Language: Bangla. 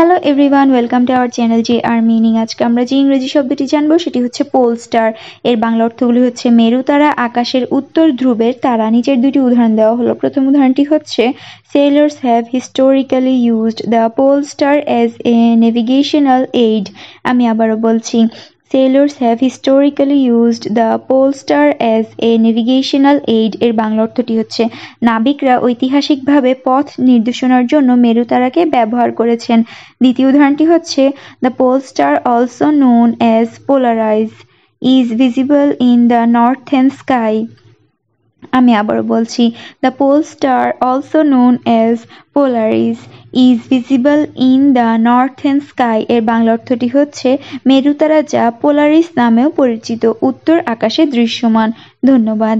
hello everyone welcome to our channel G R meaning আজকে আমরা যে ইংরেজি শব্দটি জানবো সেটি হচ্ছে পোল স্টার এর বাংলা অর্থগুলি হচ্ছে মেরু তারা আকাশের উত্তর ধ্রুবের তারা নিচের দুটি উদাহরণ দেওয়া হলো প্রথম উদাহরণটি হচ্ছে sailors have historically used the pole star as a navigational aid আমি আবারও বলছি sailors have historically used the pole star as a navigational aid এর বাংলা অর্থটি হচ্ছে নাবিকরা ঐতিহাসিকভাবে পথ নির্দেশনার জন্য মেরুতারাকে ব্যবহার করেছেন দ্বিতীয় উদাহরণটি হচ্ছে the pole star also known as Polaris is visible in the northern sky আমি আবারও বলছি the pole star also known as Polaris is visible in the northern sky এর বাংলা অর্থটি হচ্ছে মেরুতারা যা পোলারিস নামেও পরিচিত উত্তর আকাশে দৃশ্যমান ধন্যবাদ